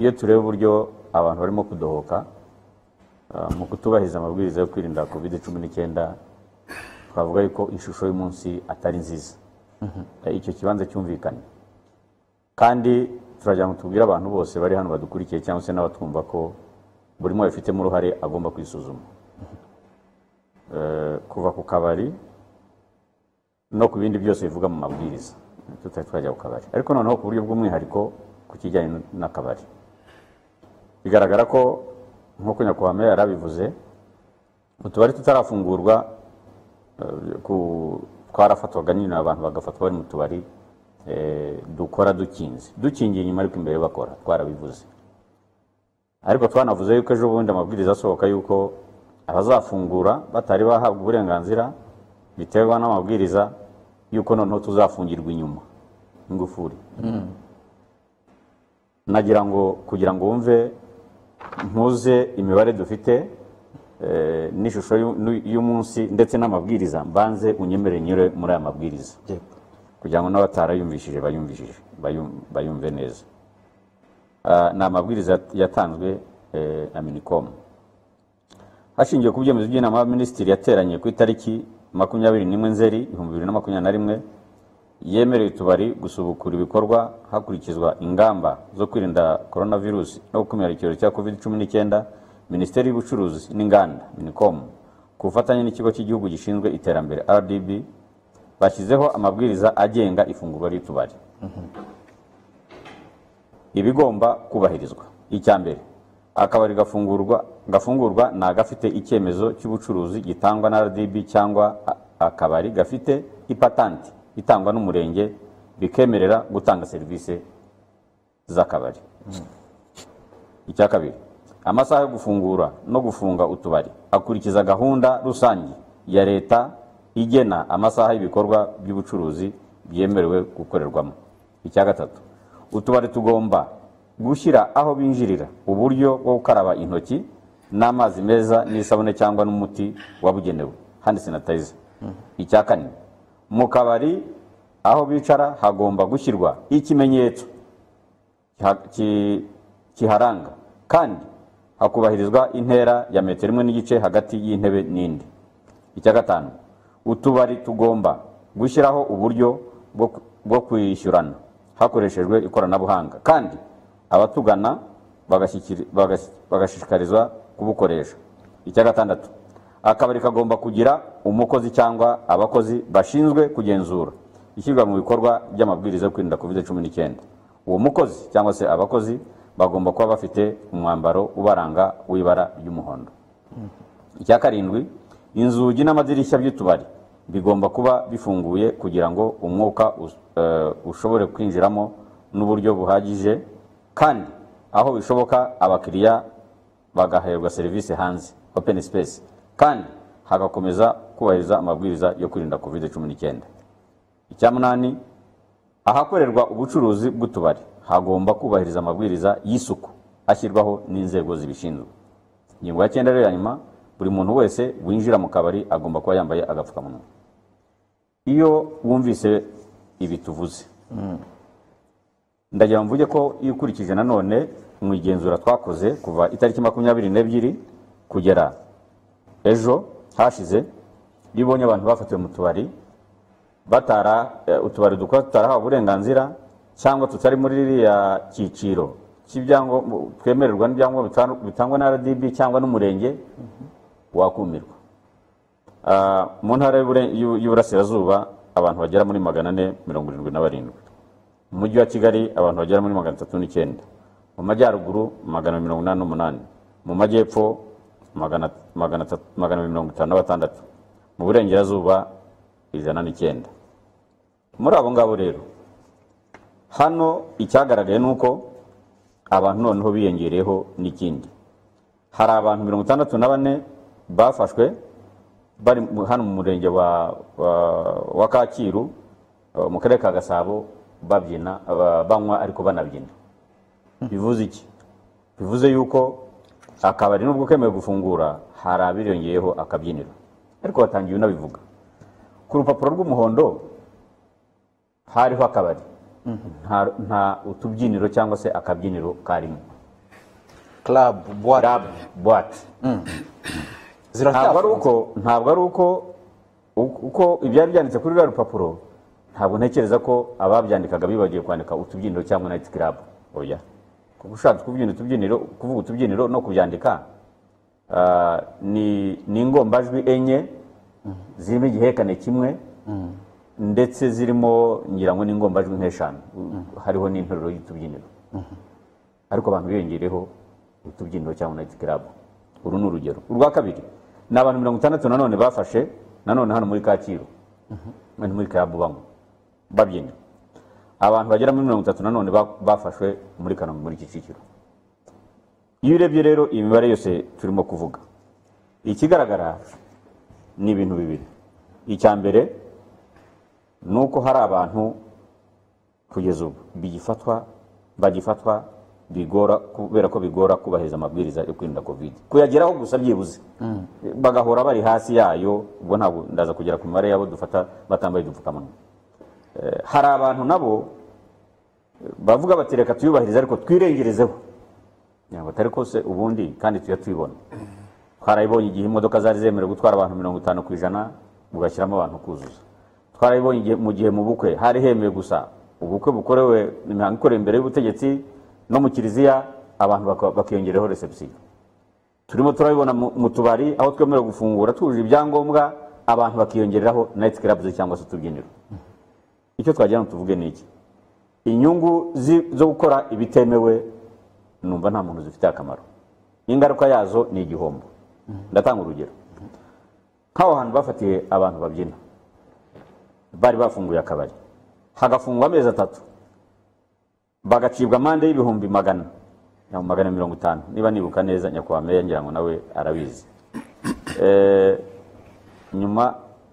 iyo tureba uburyo abantu barimo kudohoka ah, mu kutubahiriza amabwiriza yo kwirinda kovide cumi n'icyenda twavuga yuko ishusho y'umunsi atari nziza mhm. eh, icyo kibanza cyumvikanye kandi turagira ngo tubwire abantu bose bari hano badukurikiye cyangwa se n'abatwumva ko buri umwe wabifitemo uruhare agomba kwisuzuma mhm. eh, kuva ku kabari no ku bindi byose bivuga mu mabwiriza tutari twajya ku kabari ariko noneho ku buryo bw'umwihariko ku kijyanye n'akabari bigaragara ko nk'uko nyakubahwa meya yarabivuze utubari tutarafungurwa eh, twarafatwaga nyine abantu bagafatwa bari mu tubari eh, dukora dukinze dukingiye inyuma ariko imbere bakora twarabivuze ariko twanavuze yuko ejo bundi amabwiriza asohoka yuko abazafungura batari bahabwa uburenganzira biterwa n'amabwiriza yuko noneho tuzafungirwa inyuma ingufuri hmm. nagira ngo kugira ngo wumve ntuze imibare dufite eh, n'ishusho y'umunsi ndetse n'amabwiriza mbanze unyemere nyure muri aya mabwiriza kugira ngo n'abatarayumvishije bayumvishije bayumve neza ah, ni amabwiriza yatanzwe eh, na minicom hashingiwe ku byemezo by'inama y'abaminisitiri yateranye ku itariki makumyabiri n'imwe nzeri ibihumbi bibiri na makumyabiri na rimwe yemereye utubari gusubukura ibikorwa hakurikizwa ingamba zo kwirinda korona virusi no gukumira icyorezo cya covid cumi n'icyenda minisiteri y'ubucuruzi n'inganda minicom ku bufatanye n'ikigo cy'igihugu gishinzwe iterambere rdb bashyizeho amabwiriza agenga ifungurwa ry'utubari mm-hmm. ibigomba kubahirizwa icya mbere akabari gafungurwa ni agafite icyemezo cy'ubucuruzi gitangwa na rdb cyangwa akabari gafite ipatanti itangwa n'umurenge bikemerera gutanga serivisi z'akabari icya kabiri amasaha yo gufungura no gufunga utubari akurikiza gahunda rusange ya leta igena amasaha y'ibikorwa by'ubucuruzi byemerewe gukorerwamo icya gatatu utubari tugomba gushyira aho binjirira uburyo bwo gukaraba intoki n'amazi meza n'isabune cyangwa n'umuti wabugenewe handi sanitayiza icya kane mu kabari aho bicara hagomba gushyirwa ikimenyetso kiharanga kandi hakubahirizwa intera ya metero imwe n'igice hagati y'intebe n'indi icya gatanu utubari tugomba gushyiraho uburyo bwo kwishyurana hakoreshejwe ikoranabuhanga kandi abatugana bagashishikarizwa kubukoresha icya gatandatu akabari kagomba kugira umukozi cyangwa abakozi bashinzwe kugenzura ishyirwa mu bikorwa by'amabwiriza yo kwirinda covid cumi n'icyenda uwo mukozi cyangwa se abakozi bagomba kuba bafite umwambaro ubaranga w'ibara ry'umuhondo icya karindwi inzugi n'amadirishya by'utubari bigomba kuba bifunguye kugira ngo umwuka eh, ushobore kwinjiramo n'uburyo buhagije kandi aho bishoboka abakiriya bagaherwa serivisi hanze open space kandi hagakomeza kubahiriza amabwiriza yo kwirinda kovide cumi n'icyenda icya munani ahakorerwa ubucuruzi bw'utubari hagomba kubahiriza amabwiriza y'isuku ashyirwaho n'inzego zibishinzwe ingingo ya cyenda rero ya nyuma buri muntu wese winjira mu kabari agomba kuba yambaye agapfukamunwa iyo wumvise ibi tuvuze hmm. ndagira mvuge ko iyo ukurikije nanone mu igenzura twakoze kuva itariki makumyabiri n'ebyiri kugera ejo hashize iyo ubonye abantu bafatiwe mu tubari batara eh, utubari dukora tutarahawe uburenganzira cyangwa tutari muri ririya cyiciro twemererwa n'ibyangombwa bitangwa na rdb cyangwa n'umurenge wakumirwa ah, mu ntara y’Iburasirazuba abantu bagera muri magana ane mirongo irindwi na barindwi mu mujyi wa kigali abantu bagera muri magana atatu n'icyenda mu majyaruguru magana mirongo inani n'umunani mu majyepfo magana magana mirongo itanu na batandatu mu burengerazuba ijana n'icyenda muri abo ngabo rero hano icyagaragaye ni uko abantu noneho biyongereyeho n'ikindi hari abantu mirongo itandatu na bane bafashwe bari hano mu murenge wa kacyiru eh, mu karere ka gasabo babyina banywa ariko banabyina hmm. bivuze iki bivuze yuko akabari nubwo kemewe gufungura hari abiriyongeyeho akabyiniro ariko watangiye unabivuga ku rupapuro rw'umuhondo hariho akabari nta utubyiniro cyangwa se akabyiniro karimo club buwate mm. ntabwo ari uko uko ibyari byanditse kuri ruriya rupapuro ntabwo ntekereza ko ababyandikaga bibagiwe kwandika utubyiniro cyangwa nayiti kirabu oya ushatse kubyina utubyiniro kuvuga utubyiniro no kubyandika ah, ni ingombajwi enye zirimo igihekane kimwe ndetse zirimo ngira ngo n'ingombajwi nk'eshanu hariho n'interuro y'utubyiniro ariko abantu biyongereho utubyiniro cyangwa nayiti kirabu uru ni urugero urwa kabiri ni abantu mirongo itandatu nanone bafashe nanone hano muri kacyiru muri kirabu banywa babyina abantu bagera muri mirongo itatu nanone bafashwe muri kanombe muri iki cyiciro iyo urebye rero iyi mibare yose turimo kuvuga ikigaragara ni ibintu bibiri icya mbere ni uko hari abantu kugeza ubu bigifatwa bagifatwa bigora kubera ko bigora kubahiriza amabwiriza yo kwirinda kovide kuyageraho gusa byibuze mm. bagahora bari hasi yayo ubwo ntabwo ndaza kugera ku mibare yabo dufata batambaye udupfukamunwa eh, hari abantu nabo bavuga bati reka tuyubahirize ariko twirengerezeho batari kose ubundi kandi tujya tuyibona twarabibonye igihe imodoka zari zemerewe gutwara abantu mirongo itanu ku ijana mugashyiramo abantu kuzuza twarabibonye mu gihe mu bukwe hari hemewe gusa ubukwe bukorewe imihango ikorewe imbere y'ubutegetsi no mu kiliziya abantu bakiyongereho recepsiyo turimo turabibona mu tubari aho twemerewe gufungura tujuje ibyangombwa abantu bakiyongereraho nayiti kirabuze cyangwa se utubyiniro icyo twajyana tuvuge ni iki inyungu zo gukora ibitemewe numva nta muntu zifite akamaro ingaruka yazo ni igihombo ndatanga urugero nk'aho hantu bafatiye abantu babyina bari bafunguye akabari hagafungwa amezi atatu bagacibwa amande y'ibihumbi magana magana mirongo itanu niba nibuka neza nyakubahwa meya ngira ngo nawe arabizi eh, nyuma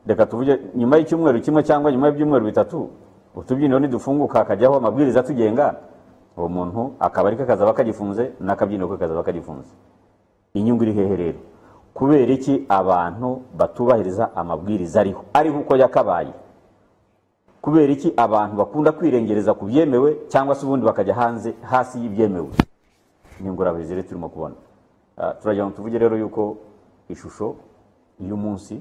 reka tuvuge nyuma y'icyumweru kimwe cyangwa nyuma y'ibyumweru bitatu utubyiniro nidufunguka akajyaho amabwiriza atugenga uwo muntu akaba ke kazaba kagifunze n'akabyiniro ke kazaba inyungu iri hehe rero kubera iki abantu batubahiriza amabwiriza ariho ariho uko yakabaye kubera iki abantu bakunda kwirengereza ku byemewe cyangwa se ubundi bakajya hanze hasi y'ibyemewe ni ingorabuzire turimo kubona ah, turagira ngo tuvuge rero yuko ishusho y'umunsi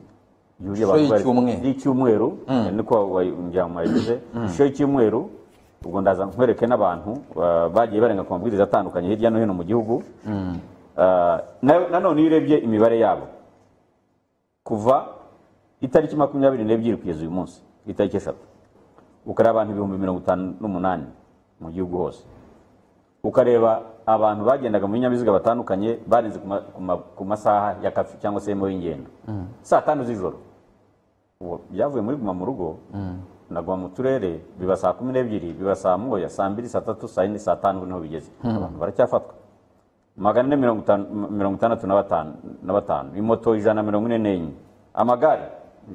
y'icyumweru niko umuryango mwabigize ishusho y'icyumweru ubwo ndaza nkwereke n'abantu bagiye barenga ku mabwiriza atandukanye hirya no hino mu gihugu nanone iyo urebye imibare yabo kuva itariki makumyabiri n'ebyiri kugeza uyu munsi itariki eshatu ukareba abantu ibihumbi mirongo itanu n'umunani mu gihugu hose ukareba abantu bagendaga mu binyabiziga batandukanye barenze ku masaha ya kafe cyangwa se y'ingendo saa tanu z'ijoro byavuye muri guma mu rugo nagwa mu turere biba saa kumi n'ebyiri biba saa moya saa mbiri saa tatu saa yine saa tanu niho bigeze hmm. abantu baracyafatwa magana ane mirongo itandatu na batanu imoto ijana na mirongo ine n'enye amagare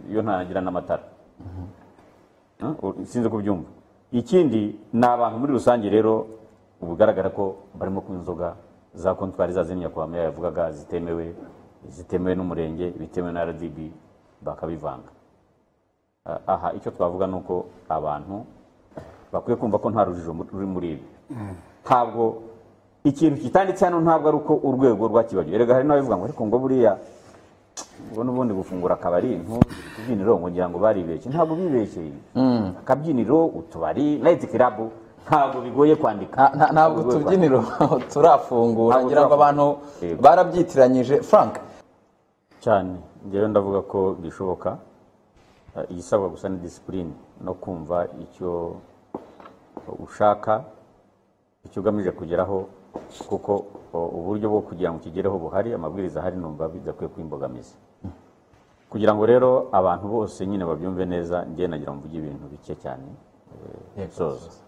yo ntangira n'amatara hmm. Hmm? sinzi kubyumva ikindi ni abantu muri rusange rero ubu bigaragara ko barimo kunywa inzoga za kontwari za zimya kwa yavugaga zitemewe zitemewe n'umurenge bitemewe na rdb bakabivanga aha icyo twavuga ni uko abantu bakwiye kumva ko nta rujijo ruri muri ibi ntabwo ikintu kitanditse hano ntabwo ari uko urwego rwakibagiwe erega hari n’abivuga ngo ariko ngo buriya ubwo n'ubundi gufungura akabari utubyiniro ngo ngira ngo baribeshye ntabwo bibeshye hmm. akabyiniro utubari nayiti kirabu ntabwo bigoye kwandika ntabwo utubyiniro turafungura ngira ngo abantu barabyitiranyije frank cyane ngewe ndavuga ko bishoboka igisabwa eh, gusa ni disipurine no kumva icyo ushaka icyo ugamije kugeraho kuko eh, uburyo bwo kugira ngo ukigereho buhari amabwiriza ahari numva bidakwiye kwimbogamiza kugira ngo rero abantu bose nyine babyumve neza njye nagira ngo mvuge ibintu bike cyane eh,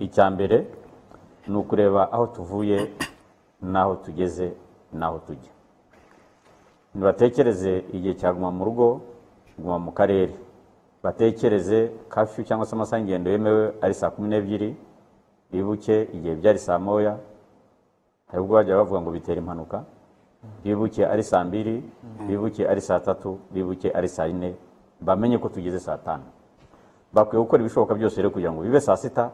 icya mbere ni ukureba aho tuvuye n'aho tugeze n'aho tujya ntibatekereze igihe cyaguma mu rugo guma mu karere batekereze kafyu cyangwa se amasaha y'ingendo yemewe ari saa kumi n'ebyiri bibuke igihe byari saa moya hari ubwo bajya bavuga ngo bitera impanuka bibuke ari saa mbiri bibuke ari saa tatu bibuke ari saa yine bamenye ko tugeze saa tanu bakwiye gukora ibishoboka byose rero kugira ngo bibe saa sita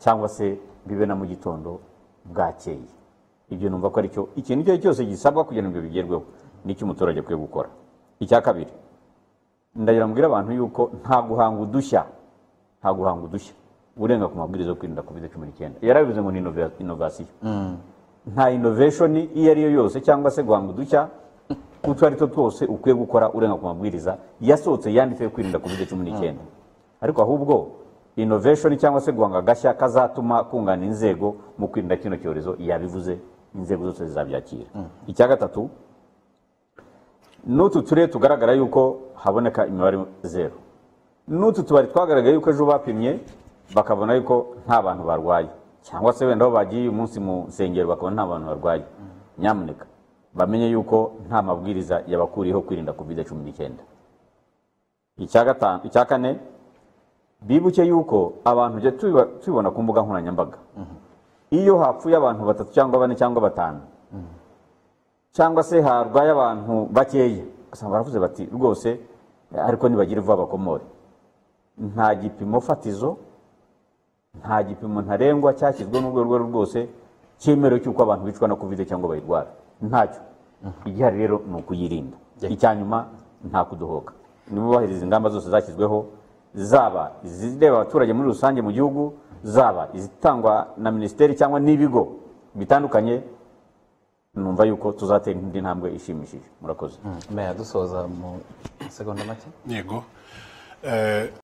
cyangwa se bibe na mu gitondo bwakeye ibyo numva ko ari aricyo ikintu icyo ari cyo cyose gisabwa kugira ngo bigerweho nicyo umuturage akwiye gukora icya kabiri ndagira mbwira abantu yuko nta guhanga udushya nta guhanga udushya urenga ku mabwiriza yo kwirinda covid cumi n'icyenda yarabivuze ngo ni inovasiyo mm. nta innovation iyo ari yo yose cyangwa se guhanga udushya utwo ari two twose ukwiye gukora urenga ku mabwiriza yasohotse yanditse yo kwirinda covid cumi n'icyenda mm. ariko ahubwo innovation cyangwa se guhanga agashya kazatuma kungana inzego mu kwirinda kino cyorezo yabivuze inzego zose zizabyakira mm. icya gatatu n'utu turere tugaragara yuko haboneka imibare zeru n'utu tubari twagaragaye yuko ejo bapimye bakabona yuko nta bantu barwaye cyangwa se wenda aho bagiye umunsi mu nsengero bakabona nta bantu barwaye nyamuneka bamenye yuko nta mabwiriza yabakuriyeho kwirinda kovide cumi n'icyenda icya kane bibuke yuko abantu tubibona ku mbuga nkoranyambaga mhm. iyo hapfuye abantu batatu cyangwa bane cyangwa batanu cyangwa se harwaye abantu bakeya usanga baravuze bati rwose ariko ntibagira vuba bakomore nta gipimo fatizo nta gipimo ntarengwa cyashyizwe mu rwego rwose cyemerewe cy'uko abantu bicwa na kovide cyangwa bayirwara ntacyo igihari rero ni ukuyirinda icya nta kuduhoka ntibubahirize ingamba zose zashyizweho zaba izireba abaturage muri rusange mu gihugu zaba izitangwa na minisiteri cyangwa n'ibigo bitandukanye numva yuko tuzatera indi ntambwe ishimishije murakoze mbere dusoza mu masegonda make yego eh,